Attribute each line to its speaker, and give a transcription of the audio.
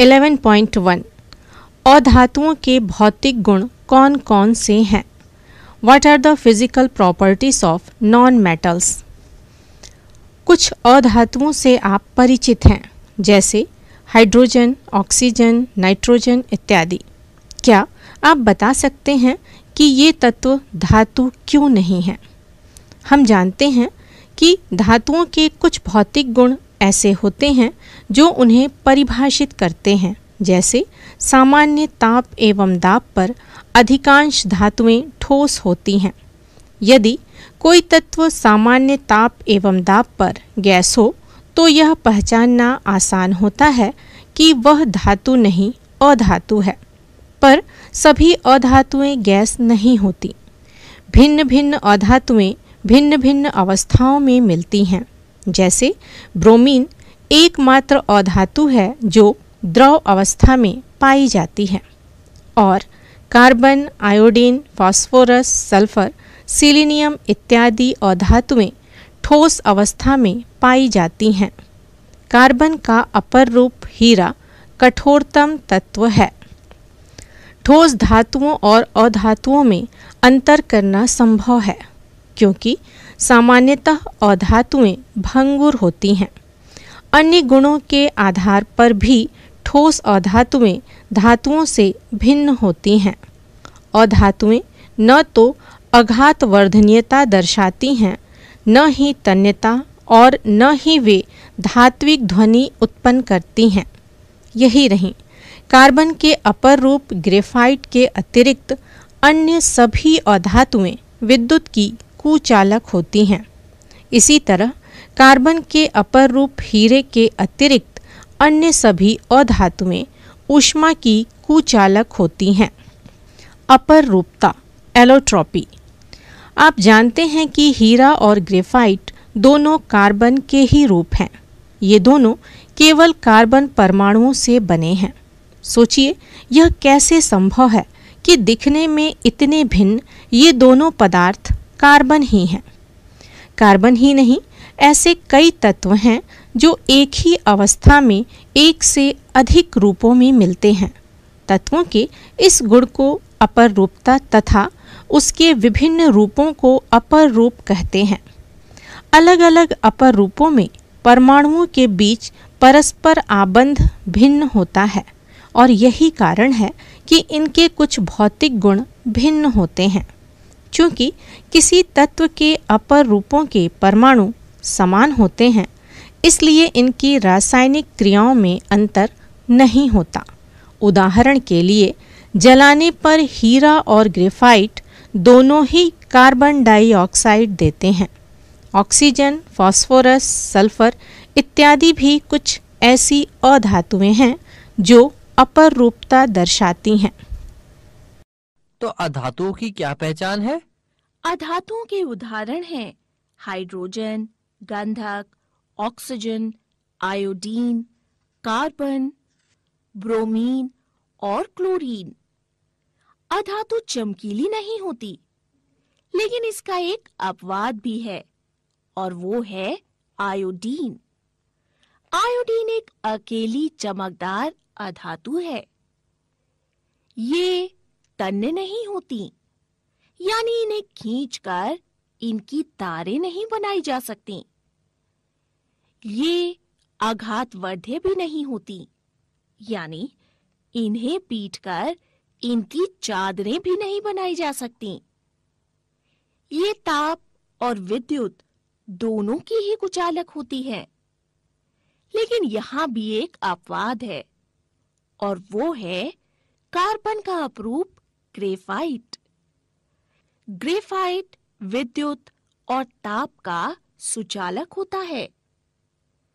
Speaker 1: 11.1 one अधातुओं के भौतिक गुण कौन कौन से हैं what are the physical properties of non metals कुछ अधातुओं से आप परिचित हैं जैसे हाइड्रोजन ऑक्सीजन नाइट्रोजन इत्यादि क्या आप बता सकते हैं कि ये तत्व धातु क्यों नहीं हैं हम जानते हैं कि धातुओं के कुछ भौतिक गुण ऐसे होते हैं जो उन्हें परिभाषित करते हैं जैसे सामान्य ताप एवं दाब पर अधिकांश धातुएं ठोस होती हैं यदि कोई तत्व सामान्य ताप एवं दाब पर गैस हो तो यह पहचानना आसान होता है कि वह धातु नहीं अधातु है पर सभी अधातुएं गैस नहीं होती भिन्न भिन्न अधातुएं भिन्न भिन्न अवस्थाओं में मिलती हैं जैसे ब्रोमीन एकमात्र अधातु है जो द्रव अवस्था में पाई जाती है और carbon iodine phosphorus sulphur selenium इत्यादि अधातुएं ठोस अवस्था में पाई जाती हैं कार्बन का अपर रूप हीरा कठोरतम तत्व है ठोस धातुओं और अधातुओं में अंतर करना संभव है क्योंकि सामान्यतः अधातुएँ भंगुर होती हैं अन्य गुणों के आधार पर भी ठोस अधातुएँ धातुओं से भिन्न होती हैं अधातुएँ न तो अघात वर्धनीयता दर्शाती हैं न ही तन्यता और न ही वे धात्विक ध्वनि उत्पन्न करती हैं यही रहीं कार्बन के अपर रूप ग्रेफाइट के अतिरिक्त अन्य सभी अधातुएं विद्युत की कुचालक होती हैं इसी तरह कार्बन के अपर रूप हीरे के अतिरिक्त अन्य सभी अधातुएं ऊष्मा की कुचालक होती हैं अपर रूपता एलोट्रॉपी आप जानते हैं कि हीरा और ग्रेफाइट दोनों कार्बन के ही रूप हैं ये दोनों केवल कार्बन परमाणुओं से बने हैं सोचिए यह कैसे संभव है कि दिखने में इतने भिन्न ये दोनों पदार्थ कार्बन ही हैं कार्बन ही नहीं ऐसे कई तत्व हैं जो एक ही अवस्था में एक से अधिक रूपों में मिलते हैं तत्वों के इस गुण को अपर रूपता तथा उसके विभिन्न रूपों को अपर रूप कहते हैं अलग अलग अपर रूपों में परमाणुओं के बीच परस्पर आबंध भिन्न होता है और यही कारण है कि इनके कुछ भौतिक गुण भिन्न होते हैं क्योंकि किसी तत्व के अपर रूपों के परमाणु समान होते हैं इसलिए इनकी रासायनिक क्रियाओं में अंतर नहीं होता उदाहरण के लिए जलाने पर हीरा और ग्रेफाइट दोनों ही कार्बन डाइऑक्साइड देते हैं ऑक्सीजन फास्फोरस सल्फर इत्यादि भी कुछ ऐसी अधातुएं हैं जो अपर रूपता दर्शाती हैं
Speaker 2: तो अधातुओं
Speaker 1: की क्या पहचान है
Speaker 2: अधातुओं के उदाहरण हैं हाइड्रोजन गंधक ऑक्सीजन आयोडीन कार्बन ब्रोमीन और क्लोरीन अधातु चमकीली नहीं होती लेकिन इसका एक अपवाद भी है और वो है आयोडीन आयोडीन एक अकेली चमकदार अधातु है ये तन्ने नहीं होती यानी इन्हें खींचकर इनकी तारे नहीं बनाई जा सकती ये आघातवर्ध्य भी नहीं होती यानी इन्हें पीटकर इनकी चादरें भी नहीं बनाई जा सकती ये ताप और विद्युत दोनों की ही कुचालक होती है लेकिन यहां भी एक अपवाद है और वो है कार्बन का अपरूप ग्रेफाइट ग्रेफाइट विद्युत और ताप का सुचालक होता है